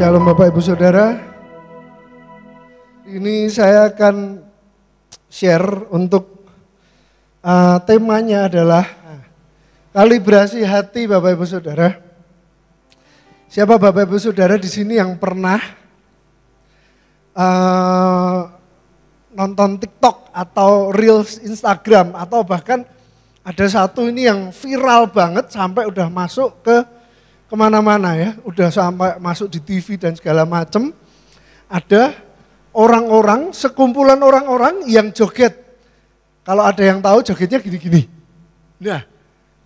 Shalom Bapak Ibu Saudara. Ini saya akan share untuk uh, temanya adalah uh, kalibrasi hati Bapak Ibu Saudara. Siapa Bapak Ibu Saudara di sini yang pernah uh, nonton TikTok atau Reels Instagram atau bahkan ada satu ini yang viral banget sampai udah masuk ke kemana-mana ya, udah sampai masuk di TV dan segala macam, ada orang-orang, sekumpulan orang-orang yang joget. Kalau ada yang tahu jogetnya gini-gini. Nah,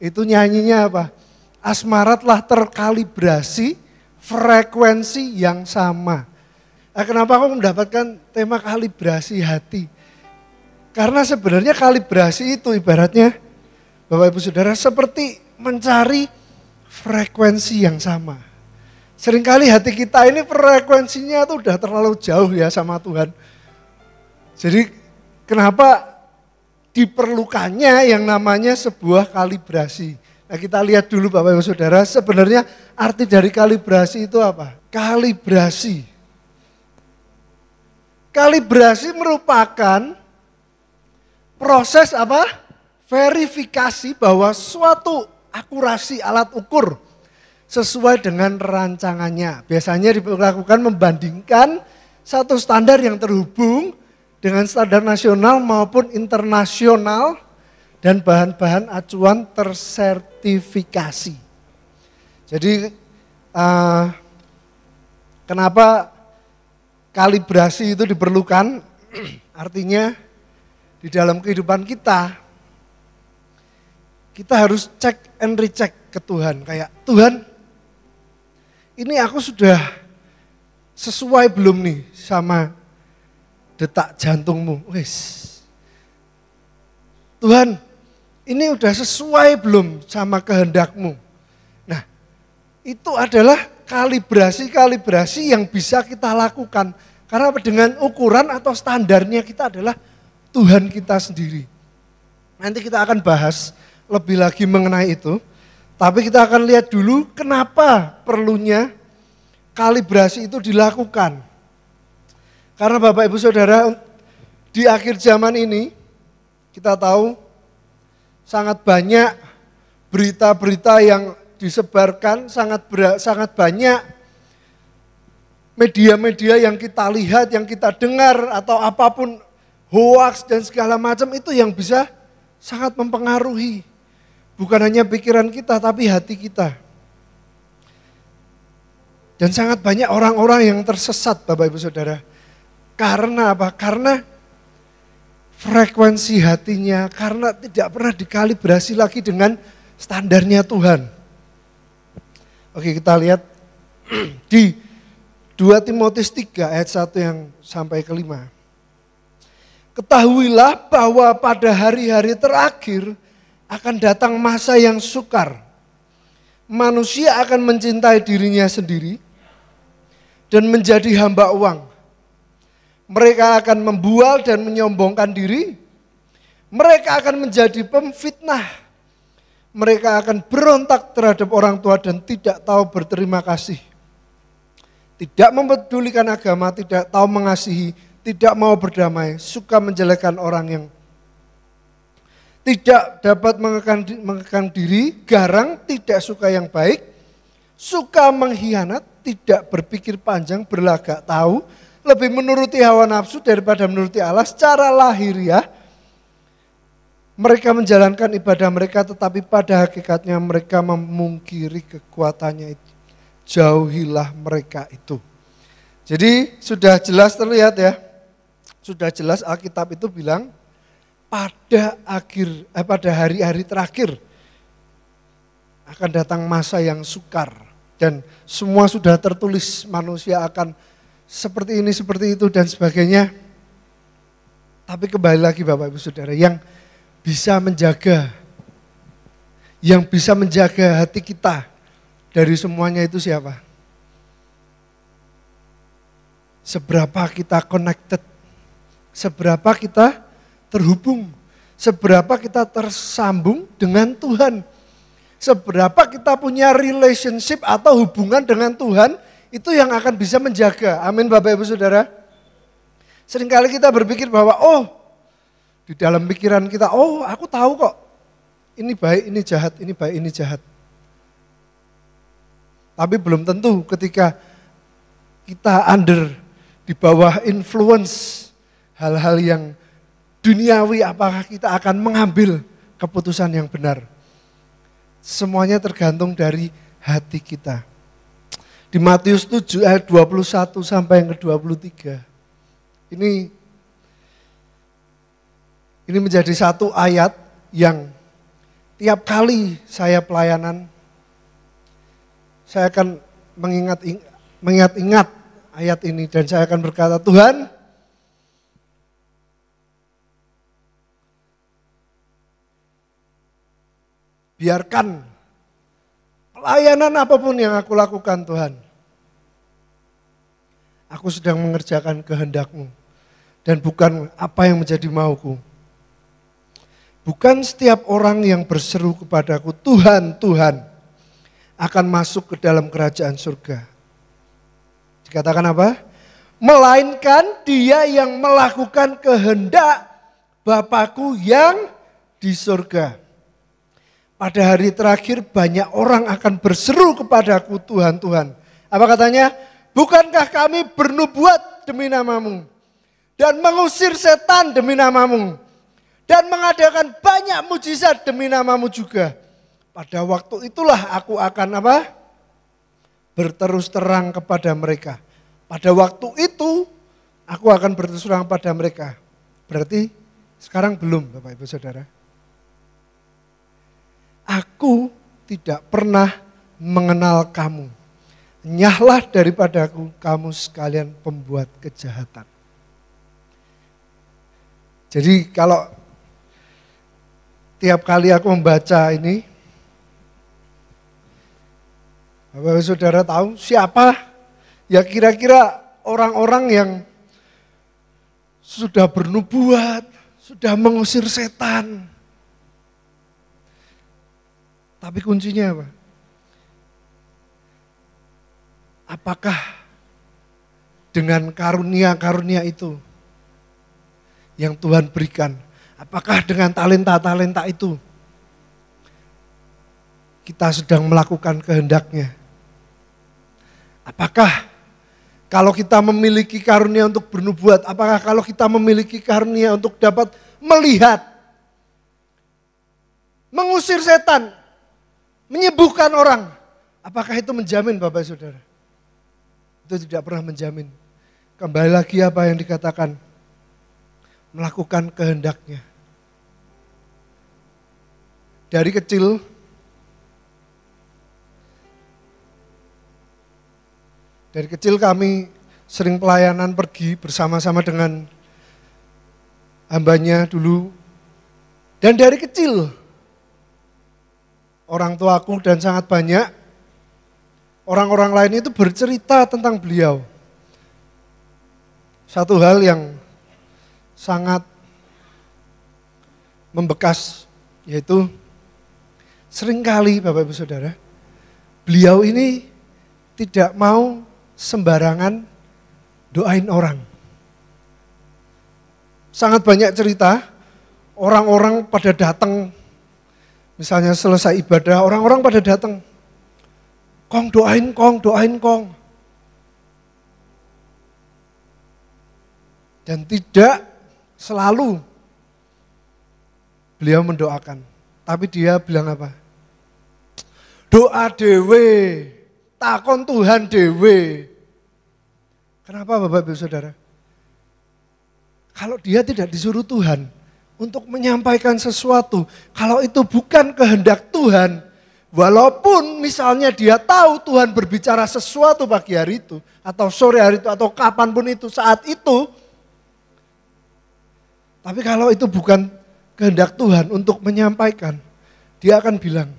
itu nyanyinya apa? asmara telah terkalibrasi frekuensi yang sama. Nah, kenapa aku mendapatkan tema kalibrasi hati? Karena sebenarnya kalibrasi itu ibaratnya Bapak Ibu Saudara seperti mencari frekuensi yang sama. Seringkali hati kita ini frekuensinya tuh udah terlalu jauh ya sama Tuhan. Jadi kenapa diperlukannya yang namanya sebuah kalibrasi. Nah kita lihat dulu Bapak Ibu Saudara sebenarnya arti dari kalibrasi itu apa? Kalibrasi. Kalibrasi merupakan proses apa? Verifikasi bahwa suatu akurasi alat ukur sesuai dengan rancangannya. Biasanya dilakukan membandingkan satu standar yang terhubung dengan standar nasional maupun internasional dan bahan-bahan acuan tersertifikasi. Jadi uh, kenapa kalibrasi itu diperlukan? Artinya di dalam kehidupan kita kita harus cek and recheck ke Tuhan. Kayak, Tuhan ini aku sudah sesuai belum nih sama detak jantungmu. Wis. Tuhan, ini udah sesuai belum sama kehendakmu. Nah, itu adalah kalibrasi-kalibrasi yang bisa kita lakukan. Karena dengan ukuran atau standarnya kita adalah Tuhan kita sendiri. Nanti kita akan bahas lebih lagi mengenai itu. Tapi kita akan lihat dulu kenapa perlunya kalibrasi itu dilakukan. Karena Bapak Ibu Saudara di akhir zaman ini kita tahu sangat banyak berita-berita yang disebarkan, sangat ber, sangat banyak media-media yang kita lihat, yang kita dengar atau apapun hoax dan segala macam itu yang bisa sangat mempengaruhi Bukan hanya pikiran kita, tapi hati kita. Dan sangat banyak orang-orang yang tersesat, Bapak Ibu Saudara. Karena apa? Karena frekuensi hatinya, karena tidak pernah dikalibrasi lagi dengan standarnya Tuhan. Oke, kita lihat di 2 Timotius 3 ayat 1 yang sampai kelima. Ketahuilah bahwa pada hari-hari terakhir akan datang masa yang sukar. Manusia akan mencintai dirinya sendiri dan menjadi hamba uang. Mereka akan membual dan menyombongkan diri. Mereka akan menjadi pemfitnah. Mereka akan berontak terhadap orang tua dan tidak tahu berterima kasih. Tidak mempedulikan agama, tidak tahu mengasihi, tidak mau berdamai, suka menjelekkan orang yang tidak dapat mengekang, mengekang diri, garang, tidak suka yang baik, suka mengkhianat, tidak berpikir panjang, berlagak tahu, lebih menuruti hawa nafsu daripada menuruti Allah secara lahiriah. Mereka menjalankan ibadah mereka tetapi pada hakikatnya mereka memungkiri kekuatannya itu. Jauhilah mereka itu. Jadi sudah jelas terlihat ya. Sudah jelas Alkitab itu bilang pada akhir eh, pada hari-hari terakhir akan datang masa yang sukar dan semua sudah tertulis manusia akan seperti ini seperti itu dan sebagainya. Tapi kembali lagi Bapak Ibu Saudara yang bisa menjaga yang bisa menjaga hati kita dari semuanya itu siapa? Seberapa kita connected? Seberapa kita terhubung, seberapa kita tersambung dengan Tuhan. Seberapa kita punya relationship atau hubungan dengan Tuhan, itu yang akan bisa menjaga. Amin Bapak Ibu Saudara. Seringkali kita berpikir bahwa, oh di dalam pikiran kita, oh aku tahu kok, ini baik, ini jahat, ini baik, ini jahat. Tapi belum tentu ketika kita under di bawah influence hal-hal yang duniawi apakah kita akan mengambil keputusan yang benar. Semuanya tergantung dari hati kita. Di Matius 7 ayat 21 sampai yang ke-23. Ini ini menjadi satu ayat yang tiap kali saya pelayanan saya akan mengingat mengingat-ingat ayat ini dan saya akan berkata, "Tuhan, biarkan pelayanan apapun yang aku lakukan Tuhan. Aku sedang mengerjakan kehendakmu dan bukan apa yang menjadi mauku. Bukan setiap orang yang berseru kepadaku, Tuhan, Tuhan, akan masuk ke dalam kerajaan surga. Dikatakan apa? Melainkan dia yang melakukan kehendak Bapakku yang di surga. Pada hari terakhir banyak orang akan berseru kepadaku Tuhan, Tuhan. Apa katanya? Bukankah kami bernubuat demi namamu? Dan mengusir setan demi namamu? Dan mengadakan banyak mujizat demi namamu juga. Pada waktu itulah aku akan apa? Berterus terang kepada mereka. Pada waktu itu aku akan berterus terang kepada mereka. Berarti sekarang belum Bapak Ibu Saudara aku tidak pernah mengenal kamu. Nyahlah daripadaku kamu sekalian pembuat kejahatan. Jadi kalau tiap kali aku membaca ini, Bapak saudara tahu siapa? Ya kira-kira orang-orang yang sudah bernubuat, sudah mengusir setan, tapi kuncinya apa? Apakah dengan karunia-karunia itu yang Tuhan berikan, apakah dengan talenta-talenta itu kita sedang melakukan kehendaknya? Apakah kalau kita memiliki karunia untuk bernubuat, apakah kalau kita memiliki karunia untuk dapat melihat, mengusir setan, menyembuhkan orang. Apakah itu menjamin Bapak Saudara? Itu tidak pernah menjamin. Kembali lagi apa yang dikatakan. Melakukan kehendaknya. Dari kecil, dari kecil kami sering pelayanan pergi bersama-sama dengan hambanya dulu. Dan dari kecil orang tuaku dan sangat banyak orang-orang lain itu bercerita tentang beliau. Satu hal yang sangat membekas yaitu seringkali Bapak Ibu Saudara, beliau ini tidak mau sembarangan doain orang. Sangat banyak cerita orang-orang pada datang Misalnya selesai ibadah, orang-orang pada datang. Kong doain Kong, doain Kong. Dan tidak selalu beliau mendoakan. Tapi dia bilang apa? Doa dewe, takon Tuhan dewe. Kenapa Bapak Ibu Saudara? Kalau dia tidak disuruh Tuhan, untuk menyampaikan sesuatu. Kalau itu bukan kehendak Tuhan, walaupun misalnya dia tahu Tuhan berbicara sesuatu pagi hari itu, atau sore hari itu, atau kapanpun itu, saat itu. Tapi kalau itu bukan kehendak Tuhan untuk menyampaikan, dia akan bilang,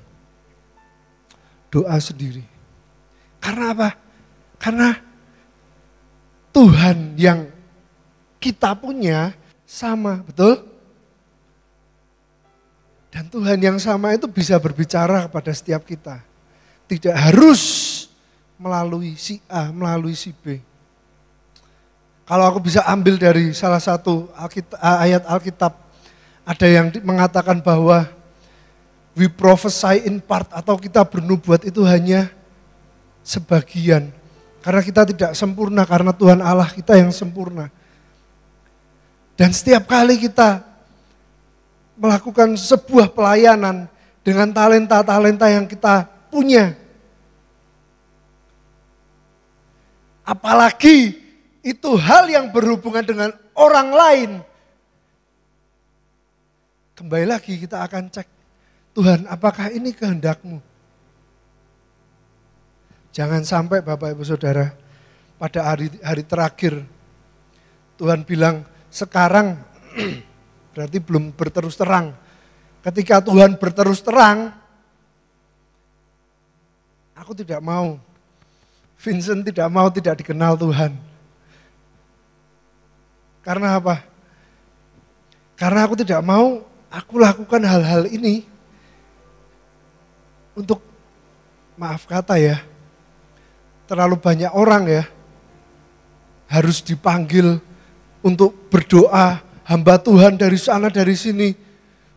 doa sendiri. Karena apa? Karena Tuhan yang kita punya sama, betul? Dan Tuhan yang sama itu bisa berbicara kepada setiap kita. Tidak harus melalui si A, melalui si B. Kalau aku bisa ambil dari salah satu ayat Alkitab, ada yang mengatakan bahwa we prophesy in part atau kita bernubuat itu hanya sebagian. Karena kita tidak sempurna, karena Tuhan Allah kita yang sempurna. Dan setiap kali kita melakukan sebuah pelayanan dengan talenta-talenta yang kita punya. Apalagi itu hal yang berhubungan dengan orang lain. Kembali lagi kita akan cek, Tuhan apakah ini kehendakmu? Jangan sampai Bapak Ibu Saudara pada hari, hari terakhir Tuhan bilang sekarang berarti belum berterus terang. Ketika Tuhan berterus terang, aku tidak mau. Vincent tidak mau tidak dikenal Tuhan. Karena apa? Karena aku tidak mau aku lakukan hal-hal ini untuk maaf kata ya, terlalu banyak orang ya harus dipanggil untuk berdoa hamba Tuhan dari sana dari sini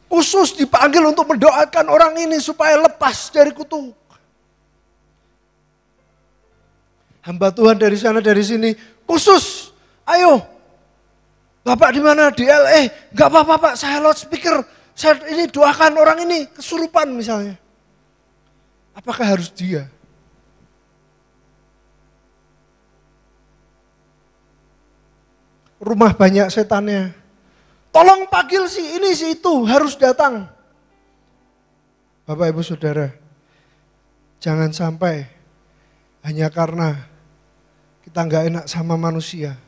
khusus dipanggil untuk mendoakan orang ini supaya lepas dari kutuk. Hamba Tuhan dari sana dari sini khusus, ayo Bapak di mana di LA, Gak apa-apa Pak, saya loudspeaker, saya ini doakan orang ini kesurupan misalnya. Apakah harus dia? Rumah banyak setannya. Tolong panggil si ini si itu harus datang. Bapak Ibu Saudara, jangan sampai hanya karena kita nggak enak sama manusia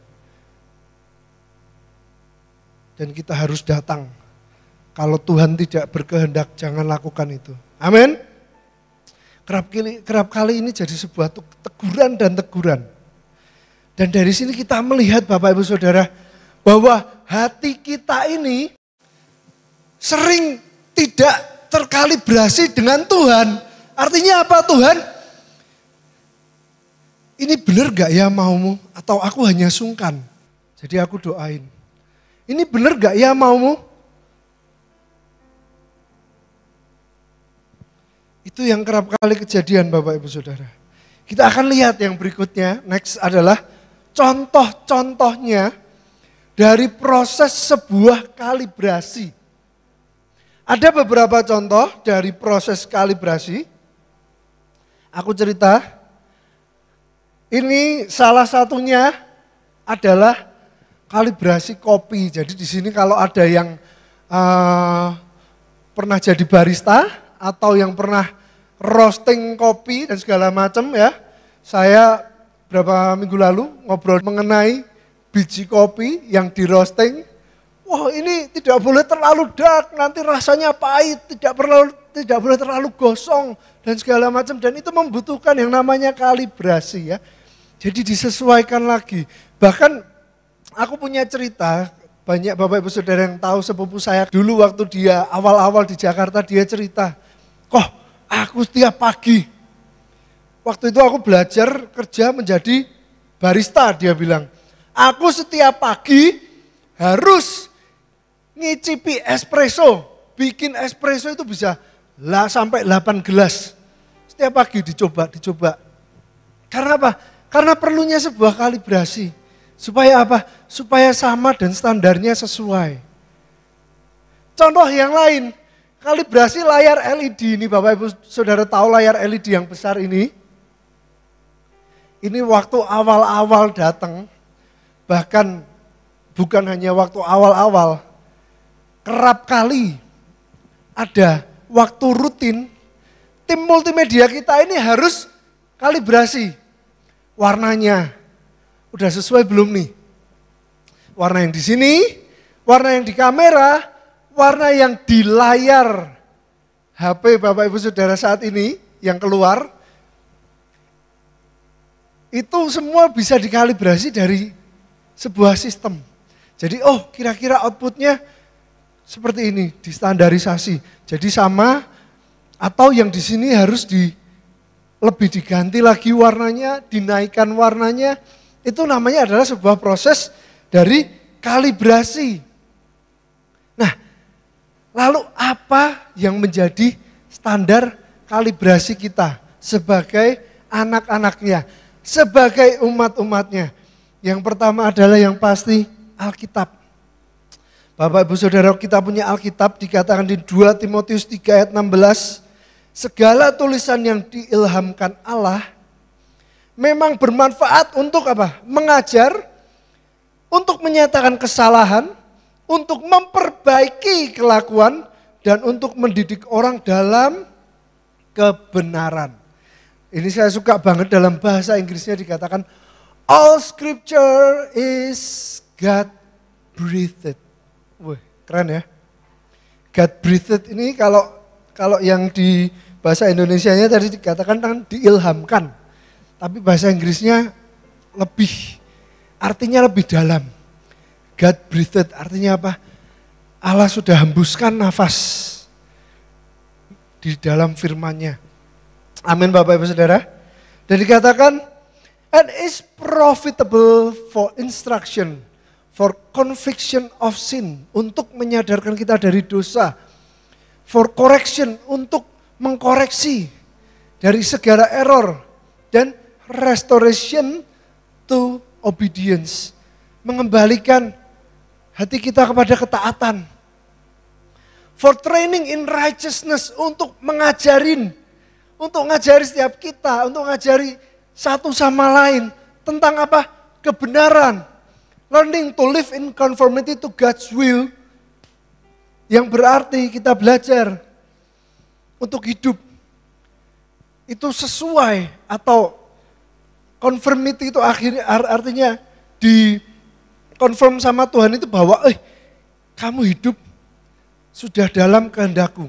dan kita harus datang. Kalau Tuhan tidak berkehendak, jangan lakukan itu. Amin. Kerap kerap kali ini jadi sebuah teguran dan teguran. Dan dari sini kita melihat Bapak Ibu Saudara, bahwa hati kita ini sering tidak terkalibrasi dengan Tuhan. Artinya apa Tuhan? Ini benar gak ya maumu? Atau aku hanya sungkan? Jadi aku doain. Ini benar gak ya maumu? Itu yang kerap kali kejadian Bapak Ibu Saudara. Kita akan lihat yang berikutnya, next adalah contoh-contohnya dari proses sebuah kalibrasi. Ada beberapa contoh dari proses kalibrasi. Aku cerita, ini salah satunya adalah kalibrasi kopi. Jadi di sini kalau ada yang uh, pernah jadi barista atau yang pernah roasting kopi dan segala macam ya, saya berapa minggu lalu ngobrol mengenai biji kopi yang di roasting. Wah ini tidak boleh terlalu dark, nanti rasanya pahit, tidak perlu tidak boleh terlalu gosong dan segala macam. Dan itu membutuhkan yang namanya kalibrasi ya. Jadi disesuaikan lagi. Bahkan aku punya cerita, banyak bapak ibu saudara yang tahu sepupu saya dulu waktu dia awal-awal di Jakarta dia cerita, kok aku setiap pagi, waktu itu aku belajar kerja menjadi barista dia bilang, Aku setiap pagi harus ngicipi espresso. Bikin espresso itu bisa lah sampai 8 gelas. Setiap pagi dicoba, dicoba. Karena apa? Karena perlunya sebuah kalibrasi. Supaya apa? Supaya sama dan standarnya sesuai. Contoh yang lain, kalibrasi layar LED ini Bapak Ibu Saudara tahu layar LED yang besar ini. Ini waktu awal-awal datang, bahkan bukan hanya waktu awal-awal, kerap kali ada waktu rutin, tim multimedia kita ini harus kalibrasi warnanya. Udah sesuai belum nih? Warna yang di sini, warna yang di kamera, warna yang di layar HP Bapak Ibu Saudara saat ini yang keluar, itu semua bisa dikalibrasi dari sebuah sistem. Jadi oh kira-kira outputnya seperti ini, distandarisasi. Jadi sama atau yang di sini harus di lebih diganti lagi warnanya, dinaikkan warnanya. Itu namanya adalah sebuah proses dari kalibrasi. Nah, lalu apa yang menjadi standar kalibrasi kita sebagai anak-anaknya, sebagai umat-umatnya? Yang pertama adalah yang pasti Alkitab. Bapak Ibu Saudara kita punya Alkitab dikatakan di 2 Timotius 3 ayat 16. Segala tulisan yang diilhamkan Allah memang bermanfaat untuk apa? Mengajar, untuk menyatakan kesalahan, untuk memperbaiki kelakuan, dan untuk mendidik orang dalam kebenaran. Ini saya suka banget dalam bahasa Inggrisnya dikatakan All scripture is God breathed. Wah, keren ya. God breathed ini kalau kalau yang di bahasa Indonesianya tadi dikatakan kan diilhamkan. Tapi bahasa Inggrisnya lebih artinya lebih dalam. God breathed artinya apa? Allah sudah hembuskan nafas di dalam firman-Nya. Amin Bapak Ibu Saudara. Dan dikatakan and is profitable for instruction, for conviction of sin, untuk menyadarkan kita dari dosa, for correction, untuk mengkoreksi dari segala error, dan restoration to obedience, mengembalikan hati kita kepada ketaatan. For training in righteousness, untuk mengajarin, untuk ngajari setiap kita, untuk ngajari satu sama lain tentang apa? Kebenaran. Learning to live in conformity to God's will yang berarti kita belajar untuk hidup itu sesuai atau conformity itu akhirnya artinya di confirm sama Tuhan itu bahwa eh kamu hidup sudah dalam kehendakku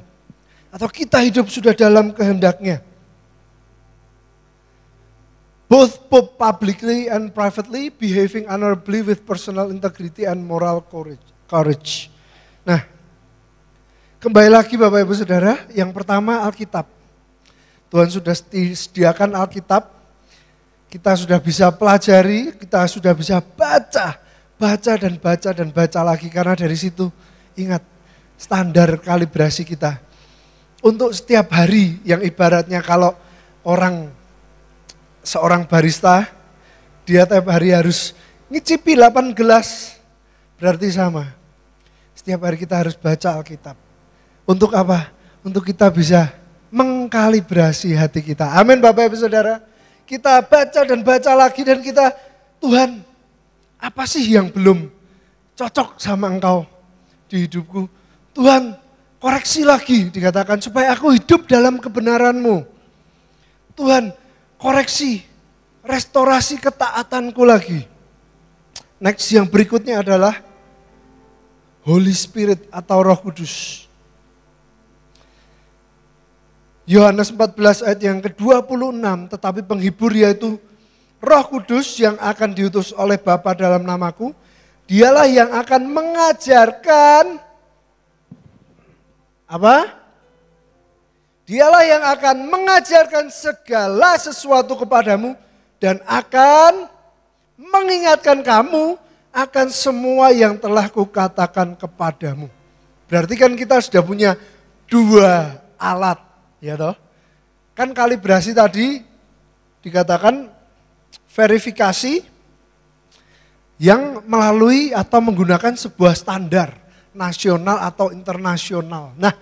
atau kita hidup sudah dalam kehendaknya both publicly and privately, behaving honorably with personal integrity and moral courage. Nah, kembali lagi Bapak Ibu Saudara, yang pertama Alkitab. Tuhan sudah sediakan Alkitab, kita sudah bisa pelajari, kita sudah bisa baca, baca dan baca dan baca lagi karena dari situ ingat standar kalibrasi kita. Untuk setiap hari yang ibaratnya kalau orang seorang barista, dia tiap hari harus ngicipi 8 gelas. Berarti sama. Setiap hari kita harus baca Alkitab. Untuk apa? Untuk kita bisa mengkalibrasi hati kita. Amin Bapak Ibu Saudara. Kita baca dan baca lagi dan kita, Tuhan apa sih yang belum cocok sama engkau di hidupku? Tuhan koreksi lagi dikatakan supaya aku hidup dalam kebenaranmu. Tuhan koreksi, restorasi ketaatanku lagi. Next yang berikutnya adalah Holy Spirit atau Roh Kudus. Yohanes 14 ayat yang ke-26, tetapi penghibur yaitu Roh Kudus yang akan diutus oleh Bapa dalam namaku, dialah yang akan mengajarkan apa? Dialah yang akan mengajarkan segala sesuatu kepadamu dan akan mengingatkan kamu akan semua yang telah kukatakan kepadamu. Berarti kan kita sudah punya dua alat, ya toh. Kan kalibrasi tadi dikatakan verifikasi yang melalui atau menggunakan sebuah standar nasional atau internasional. Nah,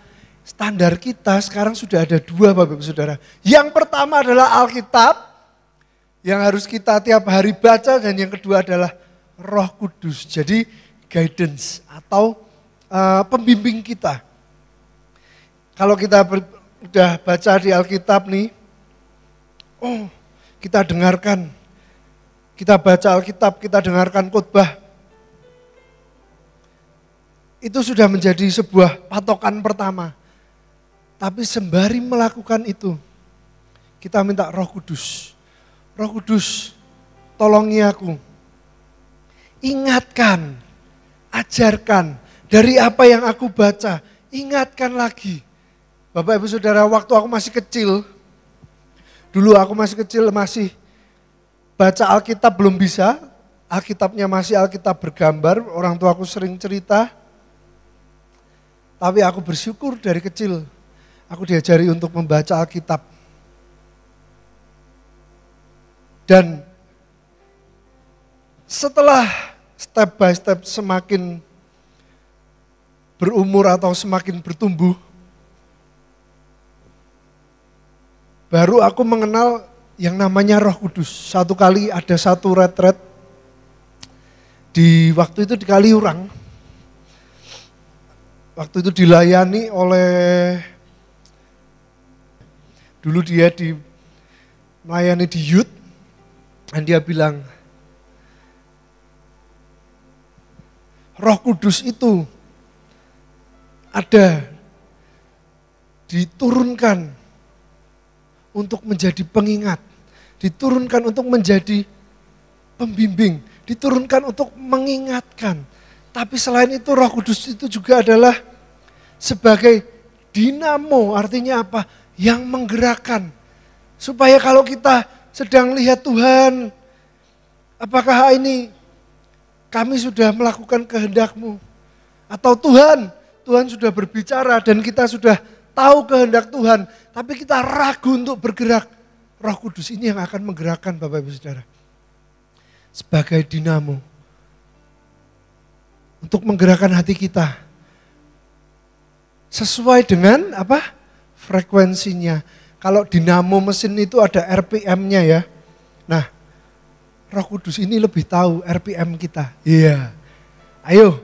standar kita sekarang sudah ada dua Bapak Ibu Saudara. Yang pertama adalah Alkitab yang harus kita tiap hari baca dan yang kedua adalah Roh Kudus. Jadi guidance atau uh, pembimbing kita. Kalau kita ber, udah baca di Alkitab nih, oh kita dengarkan, kita baca Alkitab, kita dengarkan khotbah, itu sudah menjadi sebuah patokan pertama. Tapi sembari melakukan itu, kita minta Roh Kudus. Roh Kudus, tolongi aku. Ingatkan, ajarkan dari apa yang aku baca. Ingatkan lagi. Bapak Ibu Saudara, waktu aku masih kecil, dulu aku masih kecil masih baca Alkitab belum bisa. Alkitabnya masih Alkitab bergambar, orang tua aku sering cerita. Tapi aku bersyukur dari kecil Aku diajari untuk membaca Alkitab. Dan setelah step by step semakin berumur atau semakin bertumbuh, baru aku mengenal yang namanya Roh Kudus. Satu kali ada satu retret di waktu itu di Kaliurang. Waktu itu dilayani oleh dulu dia di melayani di youth dan dia bilang Roh Kudus itu ada diturunkan untuk menjadi pengingat, diturunkan untuk menjadi pembimbing, diturunkan untuk mengingatkan. Tapi selain itu Roh Kudus itu juga adalah sebagai dinamo, artinya apa? yang menggerakkan. Supaya kalau kita sedang lihat Tuhan, apakah ini kami sudah melakukan kehendakmu? Atau Tuhan, Tuhan sudah berbicara dan kita sudah tahu kehendak Tuhan, tapi kita ragu untuk bergerak. Roh Kudus ini yang akan menggerakkan Bapak Ibu Saudara. Sebagai dinamo. Untuk menggerakkan hati kita. Sesuai dengan apa? frekuensinya. Kalau dinamo mesin itu ada RPM-nya ya. Nah, Roh Kudus ini lebih tahu RPM kita. Iya. Ayo,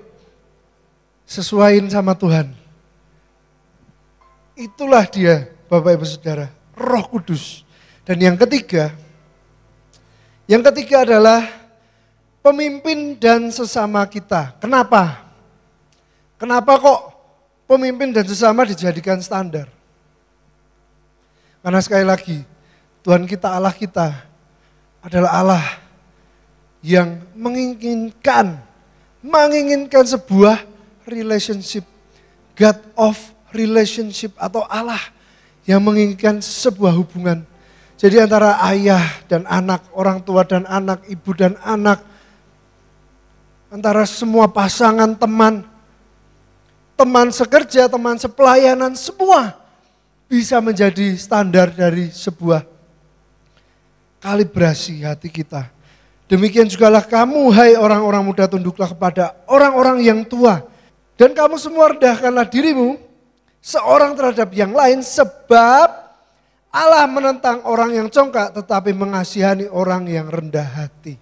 sesuaiin sama Tuhan. Itulah dia, Bapak Ibu Saudara, Roh Kudus. Dan yang ketiga, yang ketiga adalah pemimpin dan sesama kita. Kenapa? Kenapa kok pemimpin dan sesama dijadikan standar? Karena sekali lagi, Tuhan kita Allah kita adalah Allah yang menginginkan, menginginkan sebuah relationship, God of relationship atau Allah yang menginginkan sebuah hubungan. Jadi antara ayah dan anak, orang tua dan anak, ibu dan anak, antara semua pasangan, teman, teman sekerja, teman sepelayanan, semua bisa menjadi standar dari sebuah kalibrasi hati kita. Demikian jugalah kamu, hai orang-orang muda, tunduklah kepada orang-orang yang tua. Dan kamu semua rendahkanlah dirimu, seorang terhadap yang lain, sebab Allah menentang orang yang congkak, tetapi mengasihani orang yang rendah hati.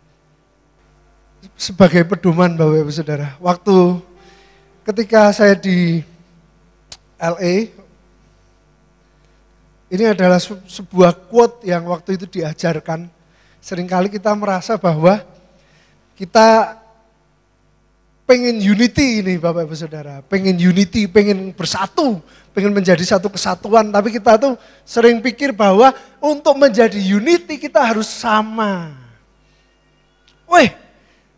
Sebagai pedoman Bapak Ibu Saudara, waktu ketika saya di LA, ini adalah sebuah quote yang waktu itu diajarkan. Seringkali kita merasa bahwa kita pengen unity ini Bapak Ibu Saudara, pengen unity, pengen bersatu, pengen menjadi satu kesatuan, tapi kita tuh sering pikir bahwa untuk menjadi unity kita harus sama. Weh,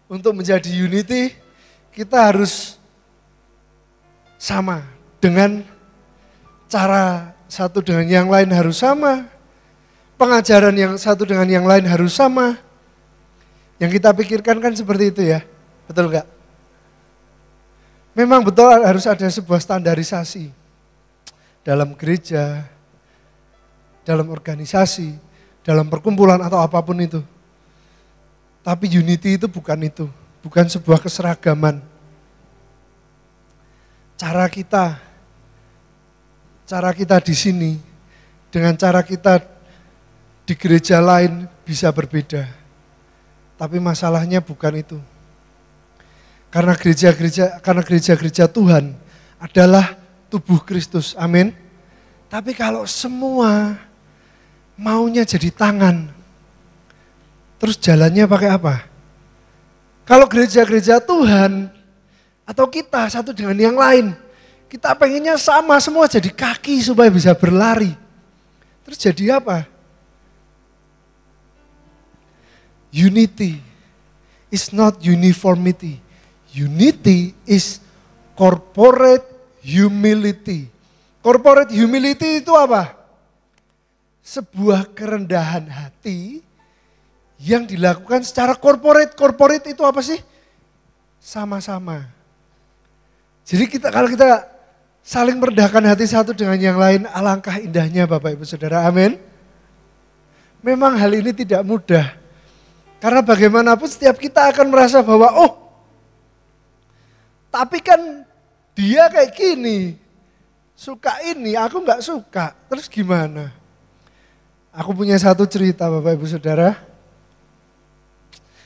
untuk menjadi unity kita harus sama dengan cara satu dengan yang lain harus sama. Pengajaran yang satu dengan yang lain harus sama. Yang kita pikirkan kan seperti itu ya. Betul nggak? Memang betul harus ada sebuah standarisasi dalam gereja, dalam organisasi, dalam perkumpulan atau apapun itu. Tapi unity itu bukan itu, bukan sebuah keseragaman. Cara kita cara kita di sini dengan cara kita di gereja lain bisa berbeda. Tapi masalahnya bukan itu. Karena gereja-gereja karena gereja-gereja Tuhan adalah tubuh Kristus. Amin. Tapi kalau semua maunya jadi tangan, terus jalannya pakai apa? Kalau gereja-gereja Tuhan atau kita satu dengan yang lain, kita pengennya sama semua jadi kaki supaya bisa berlari. Terus jadi apa? Unity is not uniformity. Unity is corporate humility. Corporate humility itu apa? Sebuah kerendahan hati yang dilakukan secara corporate. Corporate itu apa sih? Sama-sama. Jadi kita kalau kita Saling merendahkan hati satu dengan yang lain, alangkah indahnya Bapak Ibu Saudara, amin. Memang hal ini tidak mudah. Karena bagaimanapun setiap kita akan merasa bahwa, oh tapi kan dia kayak gini, suka ini, aku nggak suka, terus gimana? Aku punya satu cerita Bapak Ibu Saudara.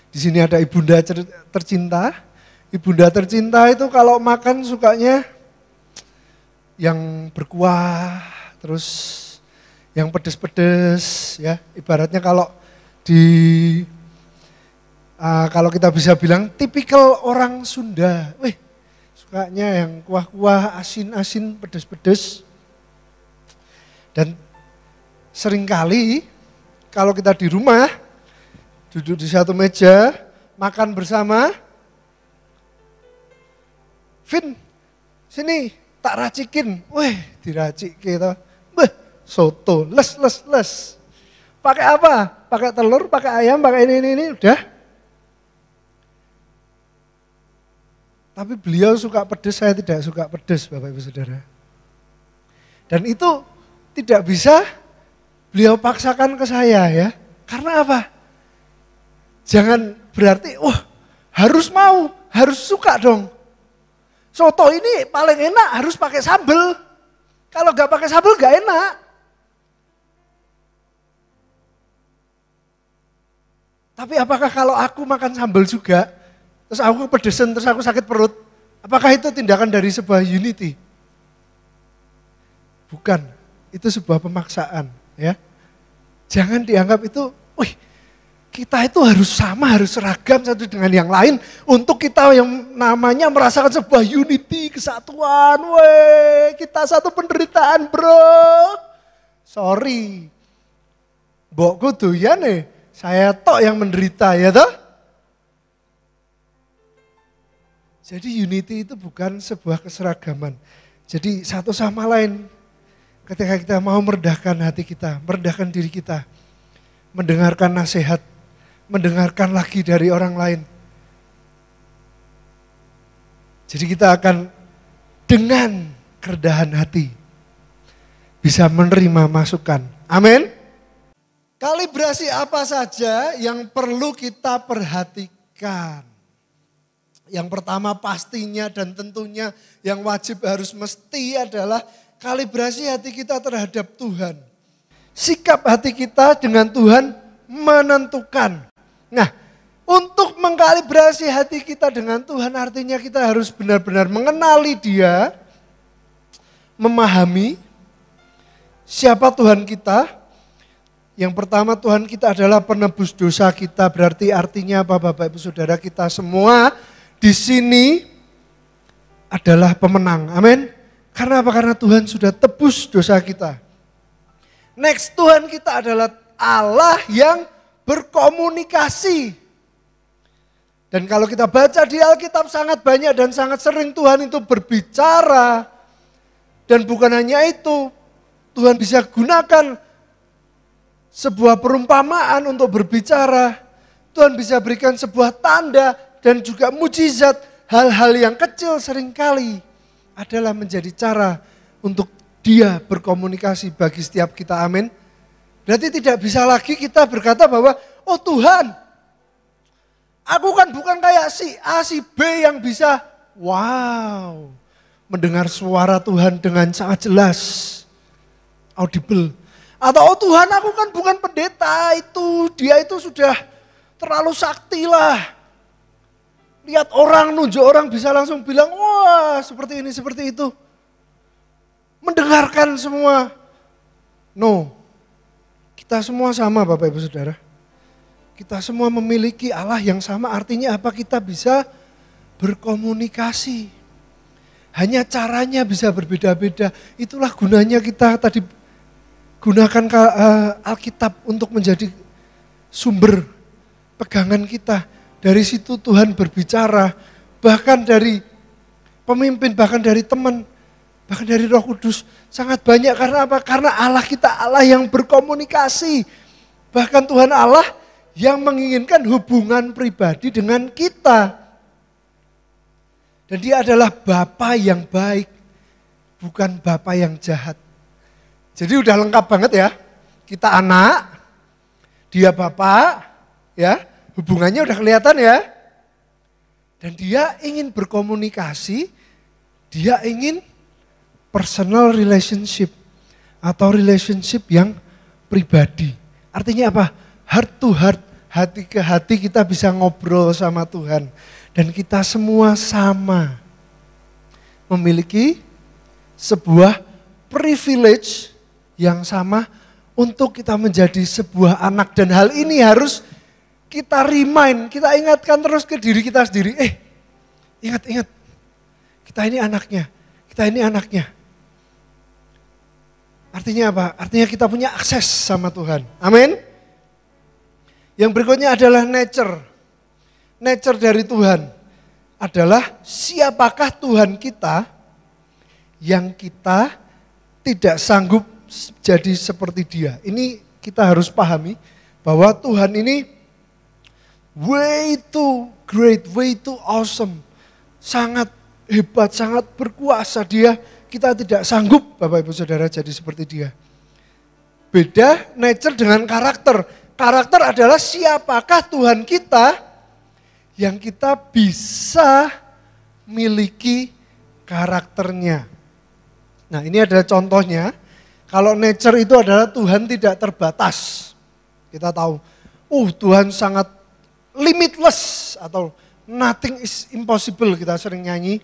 Di sini ada ibunda tercinta. Ibunda tercinta itu kalau makan sukanya yang berkuah, terus yang pedes-pedes ya. Ibaratnya kalau di uh, kalau kita bisa bilang tipikal orang Sunda. weh sukanya yang kuah-kuah, asin-asin, pedes-pedes. Dan seringkali kalau kita di rumah duduk di satu meja, makan bersama, Vin, sini, tak racikin, Wih, diracik kita, beh soto, les les les. Pakai apa? Pakai telur, pakai ayam, pakai ini ini ini, udah. Tapi beliau suka pedes, saya tidak suka pedes, Bapak Ibu Saudara. Dan itu tidak bisa beliau paksakan ke saya ya. Karena apa? Jangan berarti, wah harus mau, harus suka dong Soto ini paling enak harus pakai sambel. Kalau nggak pakai sambel nggak enak. Tapi apakah kalau aku makan sambel juga, terus aku pedesan, terus aku sakit perut, apakah itu tindakan dari sebuah unity? Bukan, itu sebuah pemaksaan. ya. Jangan dianggap itu, wih kita itu harus sama, harus seragam satu dengan yang lain untuk kita yang namanya merasakan sebuah unity, kesatuan. Weh, kita satu penderitaan, Bro. Sorry. Mbokku ya nih, saya tok yang menderita ya toh. Jadi unity itu bukan sebuah keseragaman. Jadi satu sama lain ketika kita mau merendahkan hati kita, merendahkan diri kita, mendengarkan nasihat mendengarkan lagi dari orang lain. Jadi kita akan dengan kerdahan hati bisa menerima masukan. Amin. Kalibrasi apa saja yang perlu kita perhatikan? Yang pertama pastinya dan tentunya yang wajib harus mesti adalah kalibrasi hati kita terhadap Tuhan. Sikap hati kita dengan Tuhan menentukan Nah, untuk mengkalibrasi hati kita dengan Tuhan artinya kita harus benar-benar mengenali dia, memahami siapa Tuhan kita. Yang pertama Tuhan kita adalah penebus dosa kita, berarti artinya apa Bapak Ibu Saudara kita semua di sini adalah pemenang. Amin. Karena apa? Karena Tuhan sudah tebus dosa kita. Next Tuhan kita adalah Allah yang berkomunikasi. Dan kalau kita baca di Alkitab sangat banyak dan sangat sering Tuhan itu berbicara. Dan bukan hanya itu, Tuhan bisa gunakan sebuah perumpamaan untuk berbicara. Tuhan bisa berikan sebuah tanda dan juga mujizat. Hal-hal yang kecil seringkali adalah menjadi cara untuk dia berkomunikasi bagi setiap kita. Amin. Berarti tidak bisa lagi kita berkata bahwa, oh Tuhan, aku kan bukan kayak si A, si B yang bisa, wow, mendengar suara Tuhan dengan sangat jelas, audible. Atau, oh Tuhan, aku kan bukan pendeta itu, dia itu sudah terlalu sakti lah. Lihat orang, nunjuk orang bisa langsung bilang, wah seperti ini, seperti itu. Mendengarkan semua. No, kita semua sama Bapak Ibu Saudara. Kita semua memiliki Allah yang sama artinya apa? Kita bisa berkomunikasi. Hanya caranya bisa berbeda-beda. Itulah gunanya kita tadi gunakan eh, Alkitab untuk menjadi sumber pegangan kita. Dari situ Tuhan berbicara, bahkan dari pemimpin, bahkan dari teman bahkan dari Roh Kudus sangat banyak karena apa? Karena Allah kita Allah yang berkomunikasi. Bahkan Tuhan Allah yang menginginkan hubungan pribadi dengan kita. Dan dia adalah Bapa yang baik, bukan Bapa yang jahat. Jadi udah lengkap banget ya. Kita anak, dia Bapak, ya. Hubungannya udah kelihatan ya. Dan dia ingin berkomunikasi, dia ingin personal relationship atau relationship yang pribadi. Artinya apa? Heart to heart, hati ke hati kita bisa ngobrol sama Tuhan. Dan kita semua sama memiliki sebuah privilege yang sama untuk kita menjadi sebuah anak. Dan hal ini harus kita remind, kita ingatkan terus ke diri kita sendiri. Eh, ingat-ingat, kita ini anaknya, kita ini anaknya. Artinya apa? Artinya kita punya akses sama Tuhan. Amin. Yang berikutnya adalah nature. Nature dari Tuhan adalah siapakah Tuhan kita yang kita tidak sanggup jadi seperti dia. Ini kita harus pahami bahwa Tuhan ini way too great, way too awesome. Sangat hebat, sangat berkuasa dia kita tidak sanggup Bapak Ibu Saudara jadi seperti dia. Beda nature dengan karakter. Karakter adalah siapakah Tuhan kita yang kita bisa miliki karakternya. Nah ini adalah contohnya, kalau nature itu adalah Tuhan tidak terbatas. Kita tahu, uh Tuhan sangat limitless atau nothing is impossible kita sering nyanyi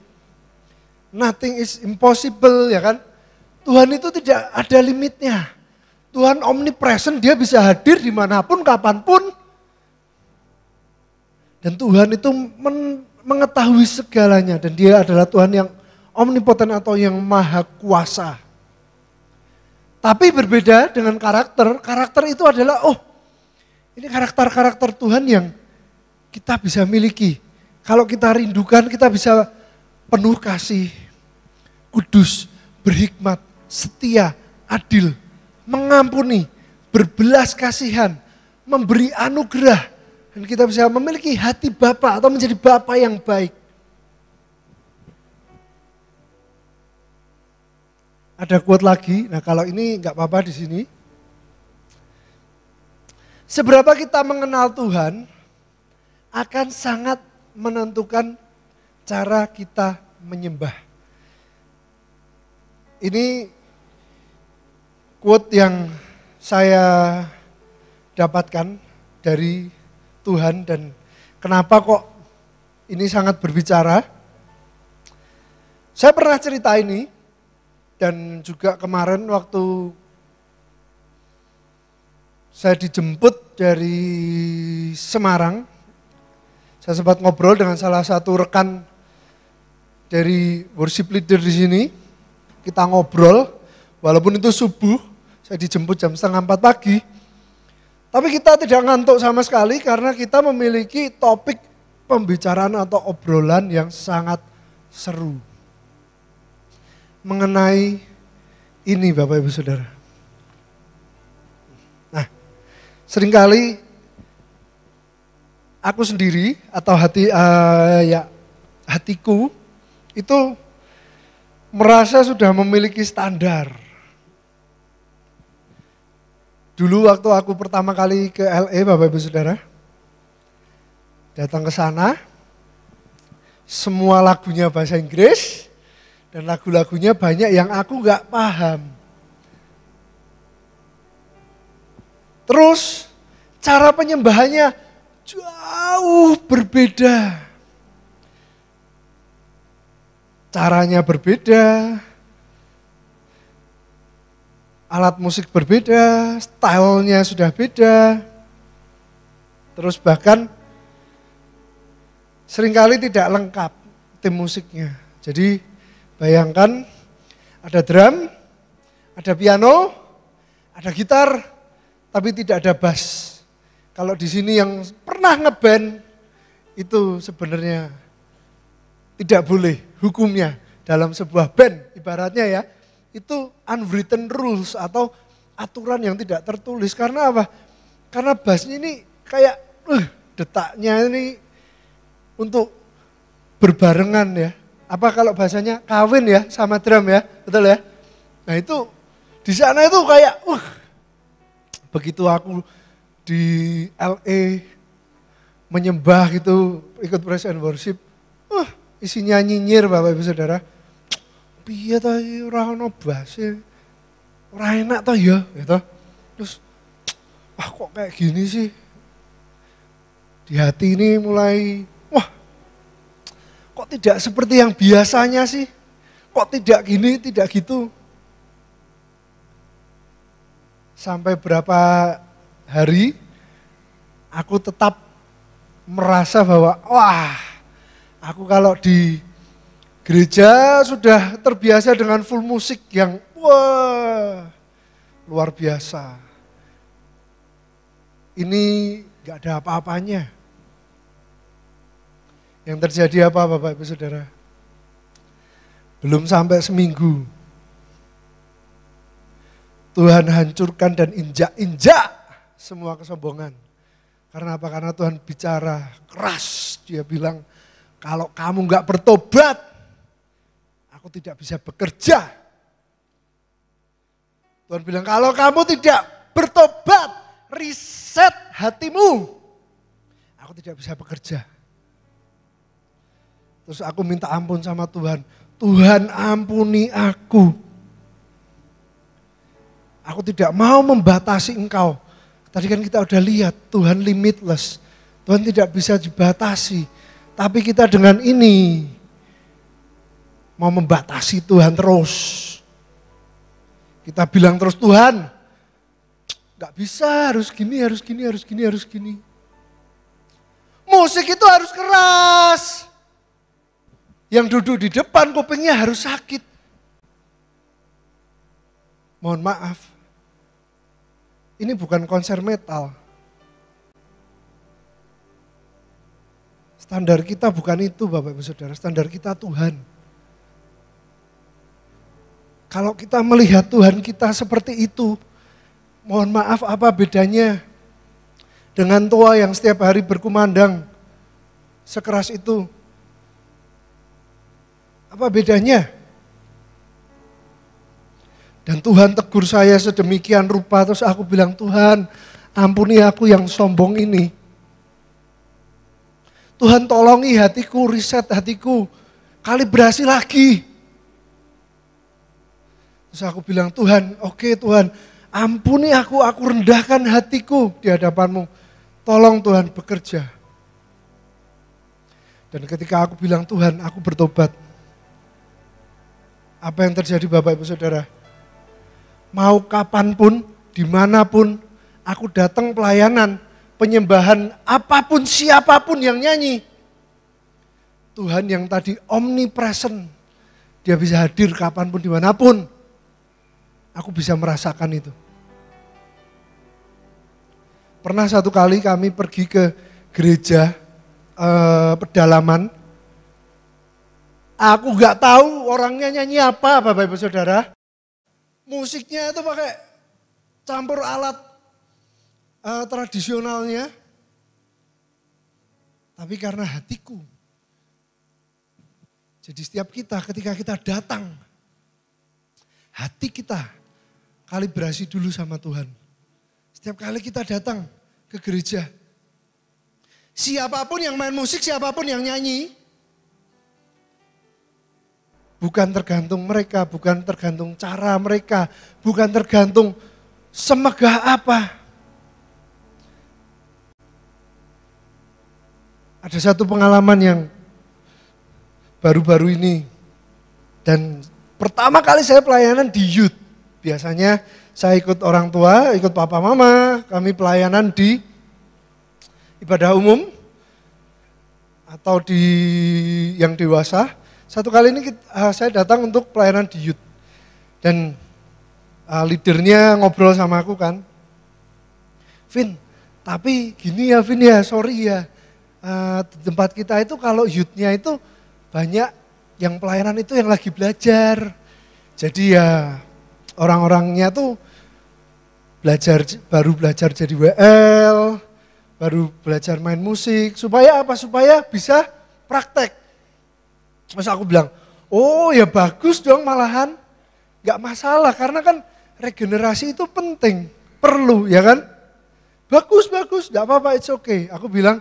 nothing is impossible, ya kan? Tuhan itu tidak ada limitnya. Tuhan omnipresent, dia bisa hadir dimanapun, kapanpun. Dan Tuhan itu men mengetahui segalanya. Dan dia adalah Tuhan yang omnipotent atau yang maha kuasa. Tapi berbeda dengan karakter, karakter itu adalah oh ini karakter-karakter Tuhan yang kita bisa miliki. Kalau kita rindukan kita bisa penuh kasih, kudus, berhikmat, setia, adil, mengampuni, berbelas kasihan, memberi anugerah, dan kita bisa memiliki hati Bapa atau menjadi Bapa yang baik. Ada kuat lagi, nah kalau ini nggak apa-apa di sini. Seberapa kita mengenal Tuhan akan sangat menentukan cara kita menyembah. Ini quote yang saya dapatkan dari Tuhan dan kenapa kok ini sangat berbicara. Saya pernah cerita ini dan juga kemarin waktu saya dijemput dari Semarang, saya sempat ngobrol dengan salah satu rekan dari worship leader di sini, kita ngobrol, walaupun itu subuh, saya dijemput jam setengah empat pagi, tapi kita tidak ngantuk sama sekali karena kita memiliki topik pembicaraan atau obrolan yang sangat seru. Mengenai ini Bapak Ibu Saudara. Nah, seringkali aku sendiri atau hati uh, ya hatiku itu merasa sudah memiliki standar. Dulu waktu aku pertama kali ke LA Bapak Ibu Saudara, datang ke sana, semua lagunya bahasa Inggris, dan lagu-lagunya banyak yang aku nggak paham. Terus cara penyembahannya jauh berbeda. caranya berbeda, alat musik berbeda, stylenya sudah beda. Terus bahkan seringkali tidak lengkap tim musiknya. Jadi bayangkan ada drum, ada piano, ada gitar, tapi tidak ada bass. Kalau di sini yang pernah ngeband itu sebenarnya tidak boleh hukumnya dalam sebuah band ibaratnya ya itu unwritten rules atau aturan yang tidak tertulis karena apa karena bassnya ini kayak uh, detaknya ini untuk berbarengan ya apa kalau bahasanya kawin ya sama drum ya betul ya nah itu di sana itu kayak uh begitu aku di LA menyembah gitu ikut praise and worship uh isinya nyinyir Bapak Ibu Saudara. Piye ta ora ono base. Ora enak ta ya, gitu. Terus wah kok kayak gini sih? Di hati ini mulai wah kok tidak seperti yang biasanya sih? Kok tidak gini, tidak gitu? Sampai berapa hari aku tetap merasa bahwa wah Aku kalau di gereja sudah terbiasa dengan full musik yang wah luar biasa. Ini gak ada apa-apanya. Yang terjadi apa Bapak Ibu Saudara? Belum sampai seminggu. Tuhan hancurkan dan injak-injak semua kesombongan. Karena apa? Karena Tuhan bicara keras. Dia bilang, kalau kamu nggak bertobat, aku tidak bisa bekerja. Tuhan bilang, kalau kamu tidak bertobat, riset hatimu. Aku tidak bisa bekerja. Terus aku minta ampun sama Tuhan. Tuhan ampuni aku. Aku tidak mau membatasi engkau. Tadi kan kita udah lihat Tuhan limitless. Tuhan tidak bisa dibatasi. Tapi kita dengan ini mau membatasi Tuhan terus. Kita bilang terus Tuhan, nggak bisa harus gini, harus gini, harus gini, harus gini. Musik itu harus keras. Yang duduk di depan kupingnya harus sakit. Mohon maaf, ini bukan konser metal Standar kita bukan itu Bapak Ibu Saudara, standar kita Tuhan. Kalau kita melihat Tuhan kita seperti itu, mohon maaf apa bedanya dengan tua yang setiap hari berkumandang sekeras itu? Apa bedanya? Dan Tuhan tegur saya sedemikian rupa, terus aku bilang, Tuhan ampuni aku yang sombong ini. Tuhan tolongi hatiku, riset hatiku, kalibrasi lagi. Terus aku bilang, Tuhan, oke okay, Tuhan, ampuni aku, aku rendahkan hatiku di hadapanmu. Tolong Tuhan bekerja. Dan ketika aku bilang, Tuhan, aku bertobat. Apa yang terjadi Bapak Ibu Saudara? Mau kapanpun, dimanapun, aku datang pelayanan, penyembahan apapun siapapun yang nyanyi. Tuhan yang tadi omnipresent, dia bisa hadir kapanpun dimanapun. Aku bisa merasakan itu. Pernah satu kali kami pergi ke gereja eh, pedalaman. Aku gak tahu orangnya nyanyi apa, Bapak Ibu Saudara. Musiknya itu pakai campur alat uh, tradisionalnya, tapi karena hatiku. Jadi setiap kita ketika kita datang, hati kita kalibrasi dulu sama Tuhan. Setiap kali kita datang ke gereja, siapapun yang main musik, siapapun yang nyanyi, bukan tergantung mereka, bukan tergantung cara mereka, bukan tergantung semegah apa Ada satu pengalaman yang baru-baru ini dan pertama kali saya pelayanan di youth. Biasanya saya ikut orang tua, ikut papa mama, kami pelayanan di ibadah umum atau di yang dewasa. Satu kali ini kita, eh, saya datang untuk pelayanan di youth dan uh, leadernya ngobrol sama aku kan, Vin, tapi gini ya Vin ya, sorry ya, uh, tempat kita itu kalau youth-nya itu banyak yang pelayanan itu yang lagi belajar. Jadi ya orang-orangnya tuh belajar baru belajar jadi WL, baru belajar main musik, supaya apa? Supaya bisa praktek. Masa aku bilang, oh ya bagus dong malahan, nggak masalah karena kan regenerasi itu penting, perlu ya kan? Bagus, bagus, nggak apa-apa, it's okay. Aku bilang,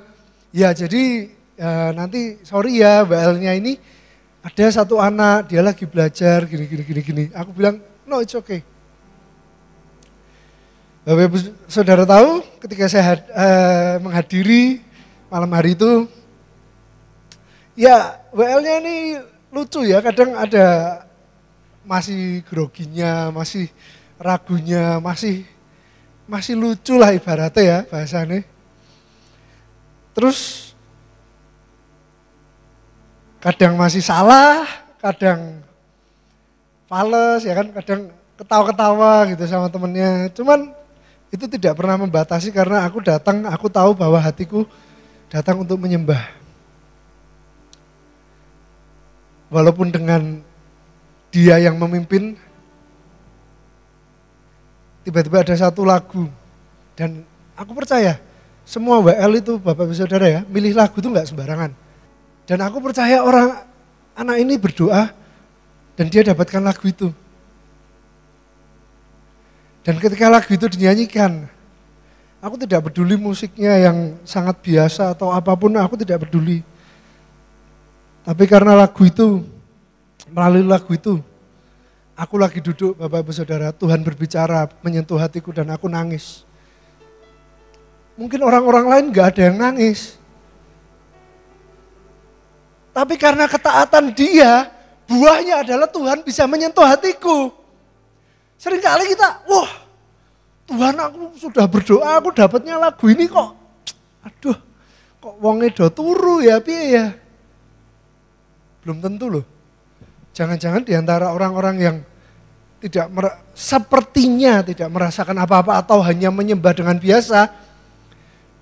Ya jadi e, nanti sorry ya Mbak Elnya ini ada satu anak dia lagi belajar gini gini gini gini. Aku bilang no it's okay. Bapak Ibu saudara tahu ketika saya e, menghadiri malam hari itu ya WL-nya ini lucu ya kadang ada masih groginya, masih ragunya, masih masih lucu lah ibaratnya ya bahasanya. Terus kadang masih salah, kadang fales ya kan, kadang ketawa-ketawa gitu sama temennya. Cuman itu tidak pernah membatasi karena aku datang, aku tahu bahwa hatiku datang untuk menyembah. Walaupun dengan dia yang memimpin, tiba-tiba ada satu lagu dan aku percaya semua WL itu Bapak Ibu Saudara ya, milih lagu itu enggak sembarangan. Dan aku percaya orang anak ini berdoa dan dia dapatkan lagu itu. Dan ketika lagu itu dinyanyikan, aku tidak peduli musiknya yang sangat biasa atau apapun, aku tidak peduli. Tapi karena lagu itu, melalui lagu itu, aku lagi duduk Bapak Ibu Saudara, Tuhan berbicara, menyentuh hatiku dan aku nangis. Mungkin orang-orang lain gak ada yang nangis. Tapi karena ketaatan dia, buahnya adalah Tuhan bisa menyentuh hatiku. Seringkali kita, wah Tuhan aku sudah berdoa, aku dapatnya lagu ini kok. Aduh, kok wong do turu ya biaya? ya. Belum tentu loh. Jangan-jangan diantara orang-orang yang tidak mer- sepertinya tidak merasakan apa-apa atau hanya menyembah dengan biasa,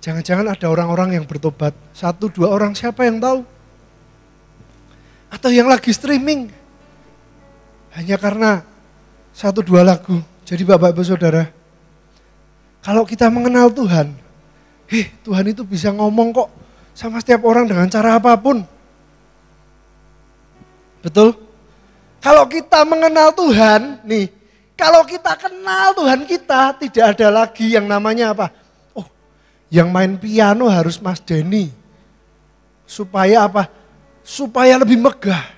Jangan-jangan ada orang-orang yang bertobat. Satu, dua orang siapa yang tahu? Atau yang lagi streaming. Hanya karena satu dua lagu. Jadi Bapak Ibu Saudara, kalau kita mengenal Tuhan, eh Tuhan itu bisa ngomong kok sama setiap orang dengan cara apapun. Betul? Kalau kita mengenal Tuhan, nih, kalau kita kenal Tuhan kita, tidak ada lagi yang namanya apa? Yang main piano harus Mas Denny. Supaya apa? Supaya lebih megah.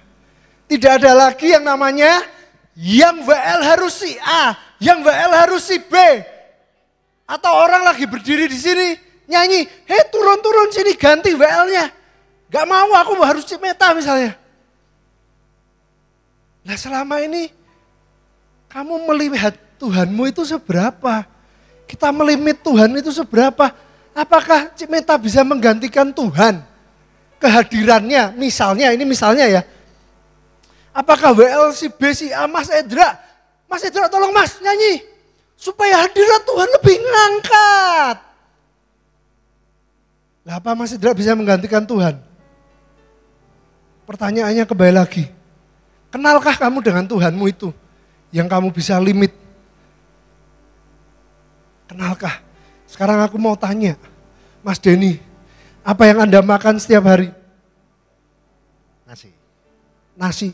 Tidak ada lagi yang namanya yang WL harus si A, yang WL harus si B. Atau orang lagi berdiri di sini nyanyi, hei turun-turun sini ganti WL-nya. Gak mau aku harus si meta misalnya. Nah selama ini kamu melihat Tuhanmu itu seberapa? Kita melimit Tuhan itu seberapa? Apakah Cik Meta bisa menggantikan Tuhan? Kehadirannya, misalnya, ini misalnya ya. Apakah WLC si A, Mas Edra? Mas Edra tolong mas nyanyi. Supaya hadirat Tuhan lebih ngangkat. Lah apa Mas Edra bisa menggantikan Tuhan? Pertanyaannya kembali lagi. Kenalkah kamu dengan Tuhanmu itu? Yang kamu bisa limit. Kenalkah? Sekarang aku mau tanya, Mas Denny, apa yang Anda makan setiap hari? Nasi. Nasi.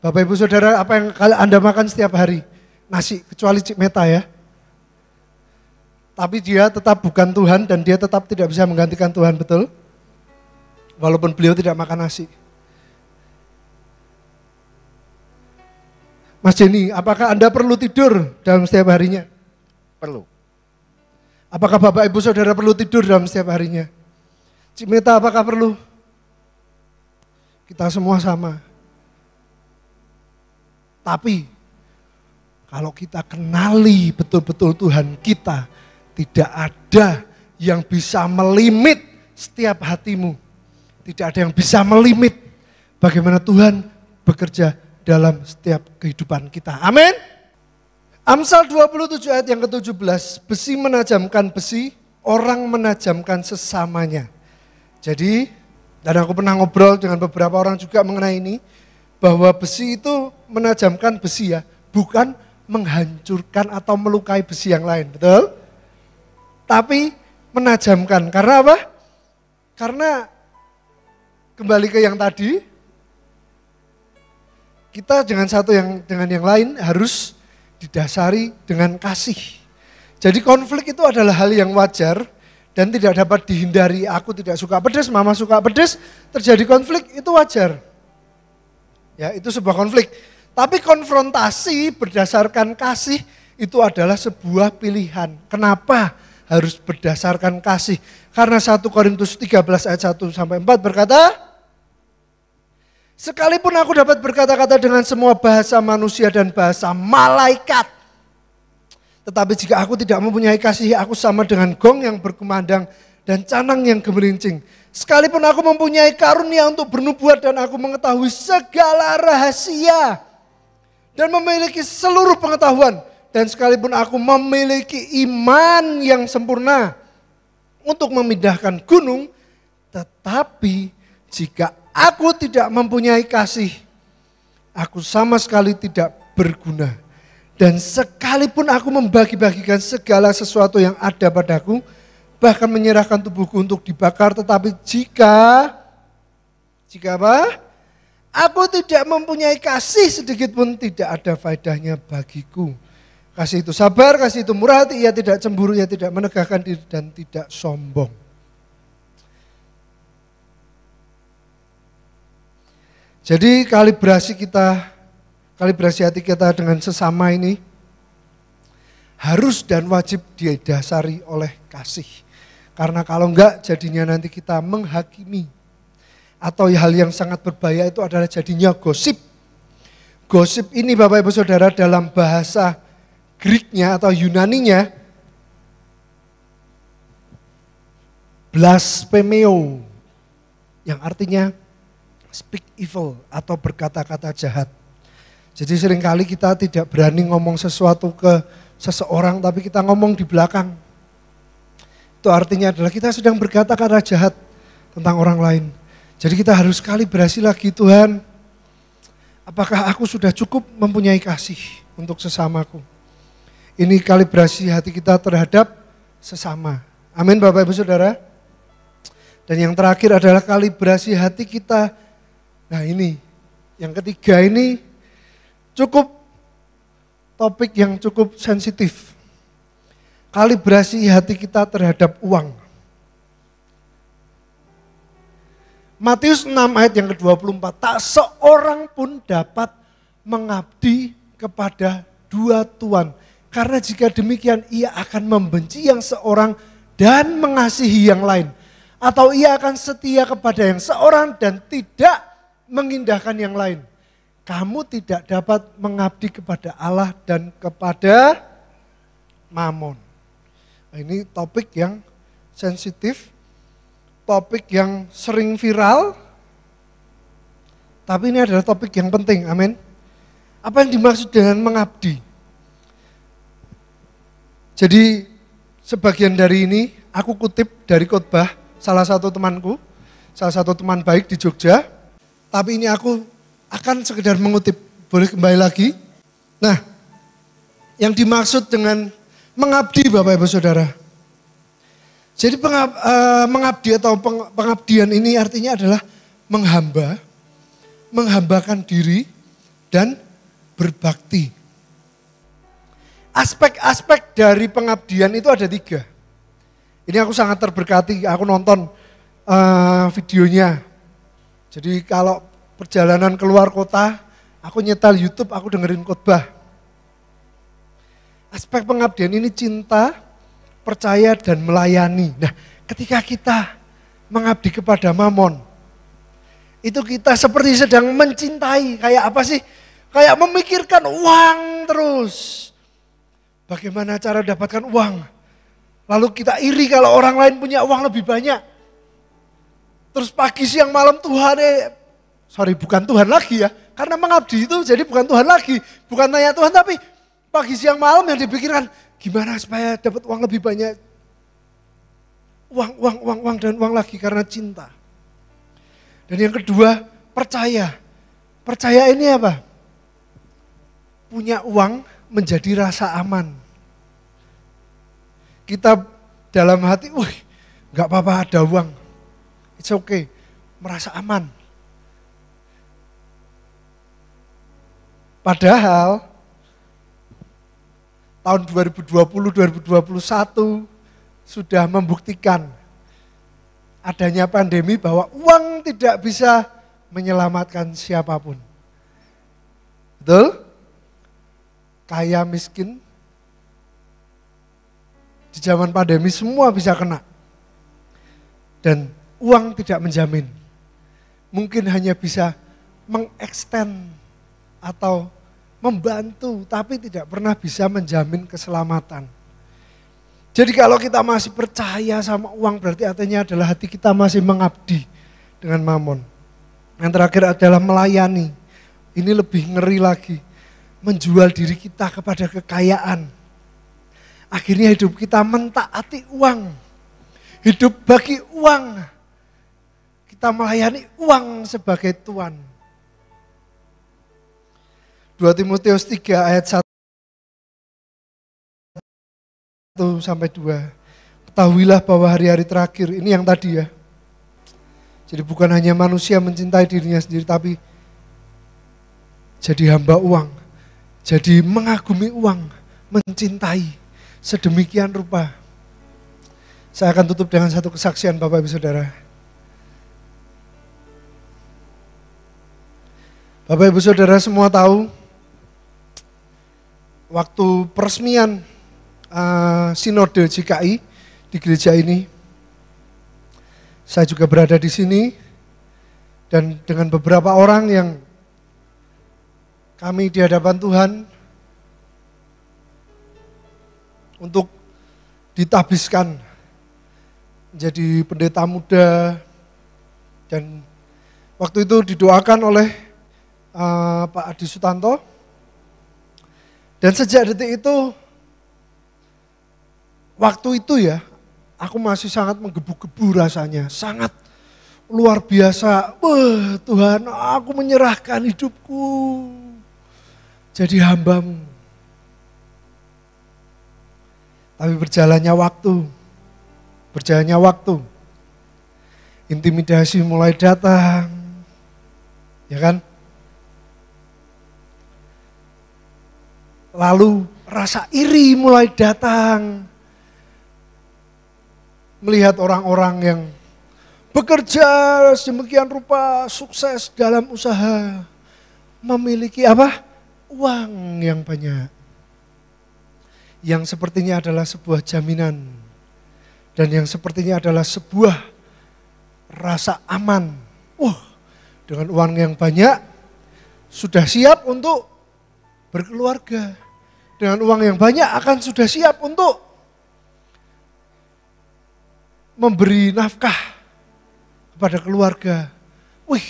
Bapak Ibu Saudara, apa yang Anda makan setiap hari? Nasi, kecuali Cik Meta ya. Tapi dia tetap bukan Tuhan dan dia tetap tidak bisa menggantikan Tuhan, betul? Walaupun beliau tidak makan nasi. Mas Jenny, apakah Anda perlu tidur dalam setiap harinya? Perlu. Apakah Bapak Ibu Saudara perlu tidur dalam setiap harinya? Cimeta apakah perlu? Kita semua sama. Tapi kalau kita kenali betul-betul Tuhan kita, tidak ada yang bisa melimit setiap hatimu. Tidak ada yang bisa melimit bagaimana Tuhan bekerja dalam setiap kehidupan kita. Amin. Amsal 27 ayat yang ke-17, besi menajamkan besi, orang menajamkan sesamanya. Jadi, dan aku pernah ngobrol dengan beberapa orang juga mengenai ini, bahwa besi itu menajamkan besi ya, bukan menghancurkan atau melukai besi yang lain, betul? Tapi menajamkan, karena apa? Karena kembali ke yang tadi, kita dengan satu yang dengan yang lain harus didasari dengan kasih. Jadi konflik itu adalah hal yang wajar dan tidak dapat dihindari. Aku tidak suka pedas, mama suka pedas, terjadi konflik itu wajar. Ya, itu sebuah konflik. Tapi konfrontasi berdasarkan kasih itu adalah sebuah pilihan. Kenapa harus berdasarkan kasih? Karena 1 Korintus 13 ayat 1 sampai 4 berkata, Sekalipun aku dapat berkata-kata dengan semua bahasa manusia dan bahasa malaikat. Tetapi jika aku tidak mempunyai kasih, aku sama dengan gong yang berkumandang dan canang yang gemerincing. Sekalipun aku mempunyai karunia untuk bernubuat dan aku mengetahui segala rahasia dan memiliki seluruh pengetahuan dan sekalipun aku memiliki iman yang sempurna untuk memindahkan gunung, tetapi jika Aku tidak mempunyai kasih. Aku sama sekali tidak berguna. Dan sekalipun aku membagi-bagikan segala sesuatu yang ada padaku, bahkan menyerahkan tubuhku untuk dibakar, tetapi jika jika apa? Aku tidak mempunyai kasih sedikit pun tidak ada faedahnya bagiku. Kasih itu sabar, kasih itu murah hati, ia tidak cemburu, ia tidak menegakkan diri dan tidak sombong. Jadi kalibrasi kita, kalibrasi hati kita dengan sesama ini harus dan wajib didasari oleh kasih. Karena kalau enggak jadinya nanti kita menghakimi. Atau hal yang sangat berbahaya itu adalah jadinya gosip. Gosip ini Bapak Ibu Saudara dalam bahasa Greeknya atau Yunaninya blasphemeo yang artinya speak evil atau berkata-kata jahat. Jadi seringkali kita tidak berani ngomong sesuatu ke seseorang tapi kita ngomong di belakang. Itu artinya adalah kita sedang berkata-kata jahat tentang orang lain. Jadi kita harus kalibrasi lagi Tuhan. Apakah aku sudah cukup mempunyai kasih untuk sesamaku? Ini kalibrasi hati kita terhadap sesama. Amin Bapak Ibu Saudara. Dan yang terakhir adalah kalibrasi hati kita Nah ini, yang ketiga ini cukup topik yang cukup sensitif. Kalibrasi hati kita terhadap uang. Matius 6 ayat yang ke-24, tak seorang pun dapat mengabdi kepada dua tuan. Karena jika demikian ia akan membenci yang seorang dan mengasihi yang lain. Atau ia akan setia kepada yang seorang dan tidak mengindahkan yang lain. Kamu tidak dapat mengabdi kepada Allah dan kepada mamon. Nah, ini topik yang sensitif, topik yang sering viral, tapi ini adalah topik yang penting, amin. Apa yang dimaksud dengan mengabdi? Jadi sebagian dari ini aku kutip dari khotbah salah satu temanku, salah satu teman baik di Jogja, tapi ini aku akan sekedar mengutip. Boleh kembali lagi? Nah, yang dimaksud dengan mengabdi Bapak Ibu Saudara. Jadi pengab, e, mengabdi atau peng, pengabdian ini artinya adalah menghamba, menghambakan diri dan berbakti. Aspek-aspek dari pengabdian itu ada tiga. Ini aku sangat terberkati, aku nonton uh, videonya. Jadi kalau perjalanan keluar kota, aku nyetel YouTube, aku dengerin khotbah. Aspek pengabdian ini cinta, percaya dan melayani. Nah, ketika kita mengabdi kepada Mamon, itu kita seperti sedang mencintai. Kayak apa sih? Kayak memikirkan uang terus. Bagaimana cara dapatkan uang? Lalu kita iri kalau orang lain punya uang lebih banyak. Terus pagi siang malam Tuhan eh, sorry bukan Tuhan lagi ya. Karena mengabdi itu jadi bukan Tuhan lagi. Bukan tanya Tuhan tapi pagi siang malam yang dipikirkan gimana supaya dapat uang lebih banyak. Uang, uang, uang, uang dan uang lagi karena cinta. Dan yang kedua percaya. Percaya ini apa? Punya uang menjadi rasa aman. Kita dalam hati, wih nggak apa-apa ada uang. It's okay, merasa aman Padahal tahun 2020-2021 sudah membuktikan adanya pandemi bahwa uang tidak bisa menyelamatkan siapapun. Betul? Kaya miskin di zaman pandemi semua bisa kena. Dan uang tidak menjamin. Mungkin hanya bisa mengeksten atau membantu tapi tidak pernah bisa menjamin keselamatan. Jadi kalau kita masih percaya sama uang berarti artinya adalah hati kita masih mengabdi dengan mamon. Yang terakhir adalah melayani. Ini lebih ngeri lagi. Menjual diri kita kepada kekayaan. Akhirnya hidup kita mentaati uang. Hidup bagi uang. Kita melayani uang sebagai tuan 2 Timotius 3 ayat 1 1 sampai 2. Ketahuilah bahwa hari-hari terakhir, ini yang tadi ya. Jadi bukan hanya manusia mencintai dirinya sendiri, tapi jadi hamba uang. Jadi mengagumi uang, mencintai sedemikian rupa. Saya akan tutup dengan satu kesaksian Bapak Ibu Saudara. Bapak Ibu Saudara semua tahu waktu peresmian uh, sinode JKI di gereja ini. Saya juga berada di sini dan dengan beberapa orang yang kami di hadapan Tuhan untuk ditabiskan menjadi pendeta muda dan waktu itu didoakan oleh uh, Pak Adi Sutanto dan sejak detik itu, waktu itu ya, aku masih sangat menggebu-gebu rasanya, sangat luar biasa. Wah Tuhan, aku menyerahkan hidupku jadi hambamu. Tapi berjalannya waktu, berjalannya waktu, intimidasi mulai datang, ya kan? Lalu rasa iri mulai datang. Melihat orang-orang yang bekerja semekian rupa sukses dalam usaha, memiliki apa? uang yang banyak. Yang sepertinya adalah sebuah jaminan dan yang sepertinya adalah sebuah rasa aman. Wah, dengan uang yang banyak sudah siap untuk berkeluarga dengan uang yang banyak akan sudah siap untuk memberi nafkah kepada keluarga. Wih,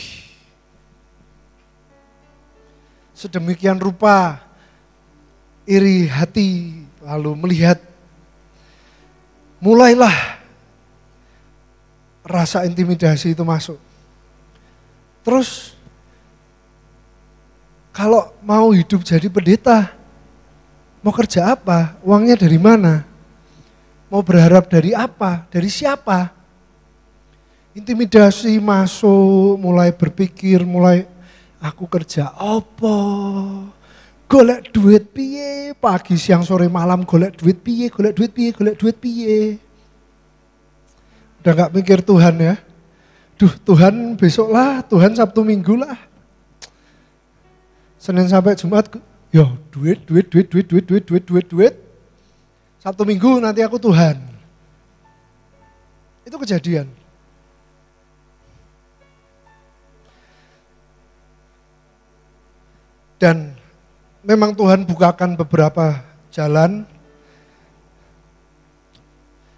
sedemikian rupa iri hati lalu melihat mulailah rasa intimidasi itu masuk. Terus kalau mau hidup jadi pendeta Mau kerja apa? Uangnya dari mana? Mau berharap dari apa? Dari siapa? Intimidasi masuk, mulai berpikir, mulai aku kerja apa? golek duit piye, pagi siang sore malam golek duit piye, golek duit piye, golek duit piye. Udah gak mikir Tuhan ya. Duh Tuhan besok lah, Tuhan Sabtu Minggu lah. Senin sampai Jumat Ya duit, duit, duit, duit, duit, duit, duit, duit, duit. Sabtu minggu nanti aku Tuhan. Itu kejadian. Dan memang Tuhan bukakan beberapa jalan.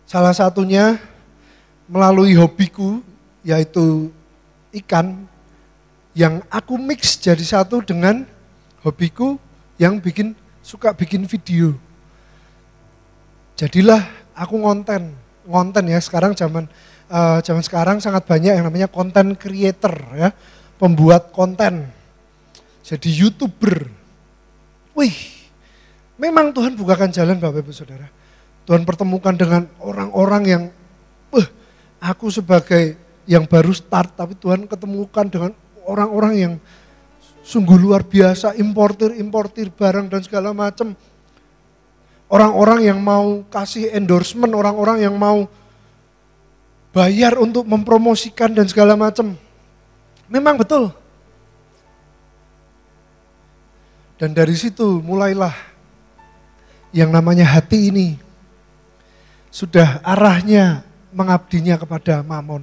Salah satunya melalui hobiku yaitu ikan yang aku mix jadi satu dengan hobiku yang bikin suka bikin video. Jadilah aku ngonten, ngonten ya sekarang zaman uh, zaman sekarang sangat banyak yang namanya konten creator ya, pembuat konten. Jadi YouTuber. Wih, memang Tuhan bukakan jalan Bapak Ibu Saudara. Tuhan pertemukan dengan orang-orang yang uh, aku sebagai yang baru start tapi Tuhan ketemukan dengan orang-orang yang sungguh luar biasa importir-importir barang dan segala macam. Orang-orang yang mau kasih endorsement, orang-orang yang mau bayar untuk mempromosikan dan segala macam. Memang betul. Dan dari situ mulailah yang namanya hati ini sudah arahnya mengabdinya kepada mamon.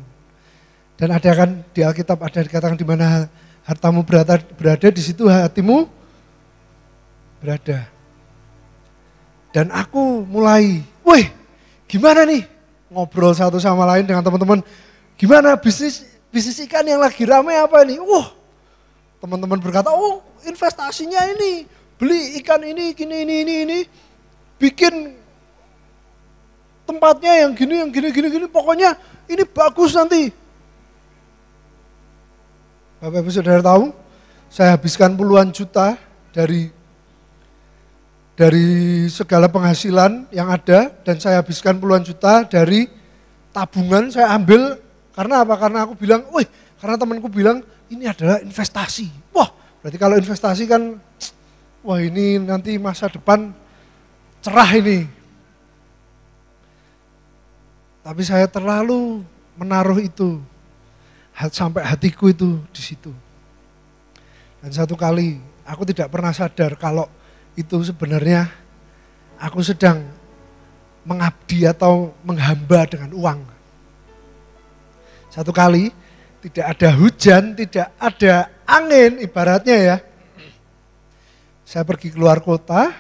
Dan ada kan di Alkitab ada dikatakan di mana hartamu berada, berada di situ hatimu berada. Dan aku mulai, weh gimana nih ngobrol satu sama lain dengan teman-teman. Gimana bisnis bisnis ikan yang lagi rame apa ini? Wah, teman-teman berkata, oh investasinya ini, beli ikan ini, gini, ini, ini, ini, bikin tempatnya yang gini, yang gini, gini, gini, pokoknya ini bagus nanti. Bapak Ibu Saudara tahu, saya habiskan puluhan juta dari dari segala penghasilan yang ada dan saya habiskan puluhan juta dari tabungan saya ambil karena apa? Karena aku bilang, "Wih, karena temanku bilang ini adalah investasi." Wah, berarti kalau investasi kan wah ini nanti masa depan cerah ini. Tapi saya terlalu menaruh itu sampai hatiku itu di situ. Dan satu kali aku tidak pernah sadar kalau itu sebenarnya aku sedang mengabdi atau menghamba dengan uang. Satu kali tidak ada hujan, tidak ada angin ibaratnya ya. Saya pergi keluar kota,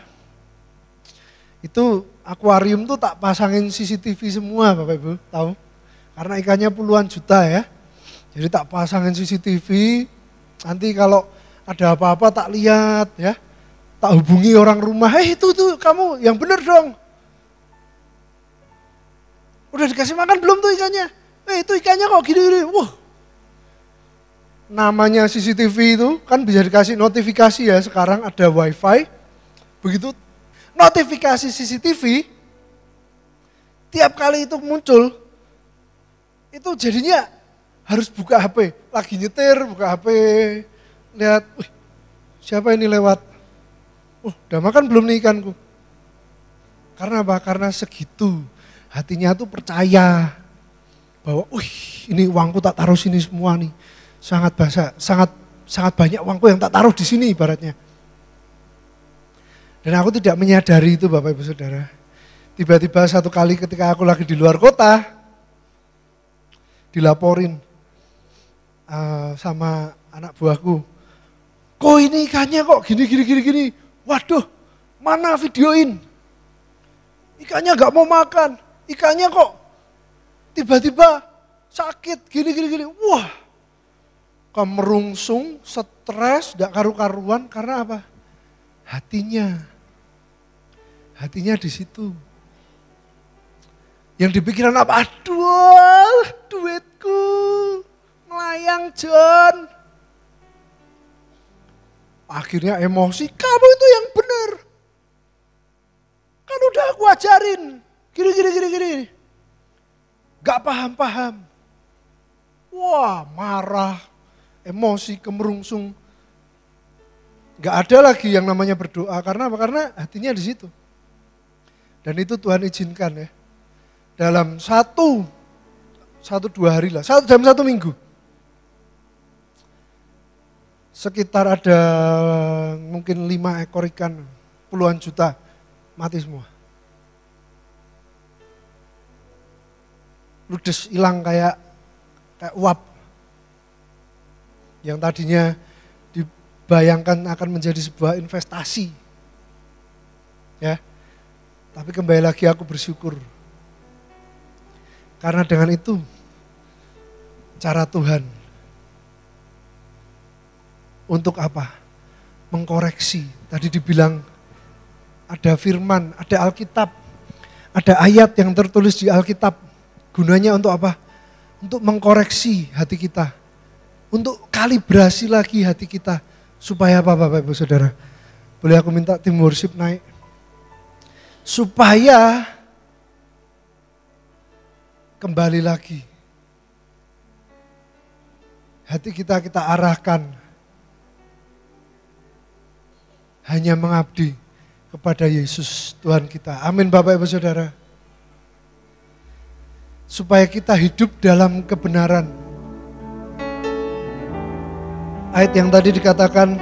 itu akuarium tuh tak pasangin CCTV semua Bapak Ibu, tahu? Karena ikannya puluhan juta ya jadi tak pasangin CCTV, nanti kalau ada apa-apa tak lihat ya. Tak hubungi orang rumah, eh itu tuh kamu yang benar dong. Udah dikasih makan belum tuh ikannya? Eh itu ikannya kok gini-gini, wah. Namanya CCTV itu kan bisa dikasih notifikasi ya, sekarang ada wifi. Begitu notifikasi CCTV, tiap kali itu muncul, itu jadinya harus buka HP. Lagi nyetir, buka HP, lihat, wih, siapa ini lewat? Oh, udah makan belum nih ikanku? Karena apa? Karena segitu hatinya tuh percaya bahwa, wih, ini uangku tak taruh sini semua nih. Sangat basah, sangat sangat banyak uangku yang tak taruh di sini ibaratnya. Dan aku tidak menyadari itu Bapak Ibu Saudara. Tiba-tiba satu kali ketika aku lagi di luar kota, dilaporin, uh, sama anak buahku, kok ini ikannya kok gini gini gini gini, waduh mana videoin? Ikannya nggak mau makan, ikannya kok tiba-tiba sakit gini gini gini, wah kemerungsung, stres, gak karu-karuan karena apa? Hatinya, hatinya di situ. Yang di pikiran apa? Aduh, duitku. Layang John. Akhirnya emosi, kamu itu yang benar. Kan udah aku ajarin. Gini, gini, gini, gini. Gak paham-paham. Wah marah, emosi kemerungsung. Gak ada lagi yang namanya berdoa. Karena apa? Karena hatinya di situ. Dan itu Tuhan izinkan ya. Dalam satu, satu dua hari lah, satu jam satu minggu sekitar ada mungkin lima ekor ikan puluhan juta mati semua. Ludes hilang kayak kayak uap. Yang tadinya dibayangkan akan menjadi sebuah investasi. Ya. Tapi kembali lagi aku bersyukur. Karena dengan itu cara Tuhan untuk apa? Mengkoreksi. Tadi dibilang ada firman, ada Alkitab, ada ayat yang tertulis di Alkitab. Gunanya untuk apa? Untuk mengkoreksi hati kita. Untuk kalibrasi lagi hati kita. Supaya apa Bapak Ibu Saudara? Boleh aku minta tim worship naik? Supaya kembali lagi. Hati kita kita arahkan hanya mengabdi kepada Yesus Tuhan kita. Amin Bapak Ibu Saudara. Supaya kita hidup dalam kebenaran. Ayat yang tadi dikatakan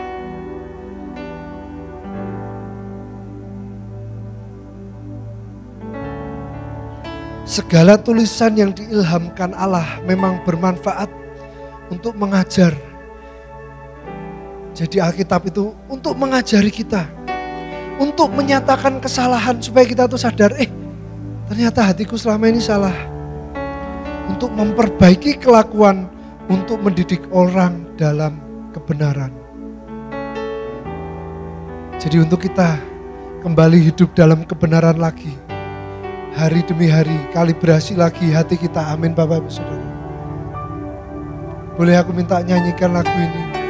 Segala tulisan yang diilhamkan Allah memang bermanfaat untuk mengajar, jadi Alkitab itu untuk mengajari kita, untuk menyatakan kesalahan supaya kita tuh sadar, eh ternyata hatiku selama ini salah. Untuk memperbaiki kelakuan, untuk mendidik orang dalam kebenaran. Jadi untuk kita kembali hidup dalam kebenaran lagi. Hari demi hari, kalibrasi lagi hati kita. Amin Bapak Ibu Saudara. Boleh aku minta nyanyikan lagu ini?